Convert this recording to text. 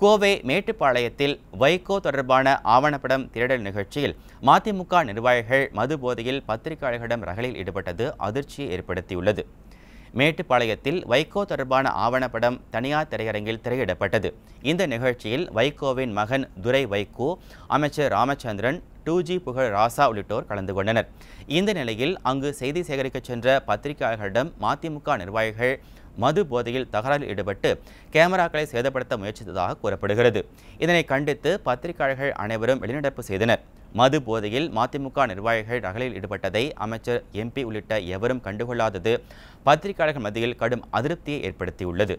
கோவை மேட்டுப்பாளையத்தில் வைகோ தொடர்பான ஆவணப்படம் திரடல் நிகழ்ச்சியில் மதிமுக நிர்வாகிகள் மது போதையில் பத்திரிகையாளர்களிடம் ரகலில் ஈடுபட்டது அதிர்ச்சியை ஏற்படுத்தியுள்ளது மேட்டுப்பாளையத்தில் வைகோ தொடர்பான ஆவணப்படம் தனியார் திரையரங்கில் திரையிடப்பட்டது இந்த நிகழ்ச்சியில் வைகோவின் மகன் துரை வைகோ அமைச்சர் ராமச்சந்திரன் டூ ஜி புகழ் ராசா உள்ளிட்டோர் கலந்து கொண்டனர் இந்த நிலையில் அங்கு செய்தி சேகரிக்கச் சென்ற பத்திரிகையாளர்களிடம் மதிமுக நிர்வாகிகள் மது போதையில் தகராறில் ஈடுபட்டு கேமராக்களை சேதப்படுத்த முயற்சித்ததாக கூறப்படுகிறது இதனை கண்டித்து பத்திரிகையாளர்கள் அனைவரும் வெளிநடப்பு செய்தனர் மது போதையில் மதிமுக நிர்வாகிகள் ரகலில் ஈடுபட்டதை அமைச்சர் எம்பி உள்ளிட்ட எவரும் கண்டுகொள்ளாதது பத்திரிகையாளர்கள் மத்தியில் கடும் அதிருப்தியை ஏற்படுத்தியுள்ளது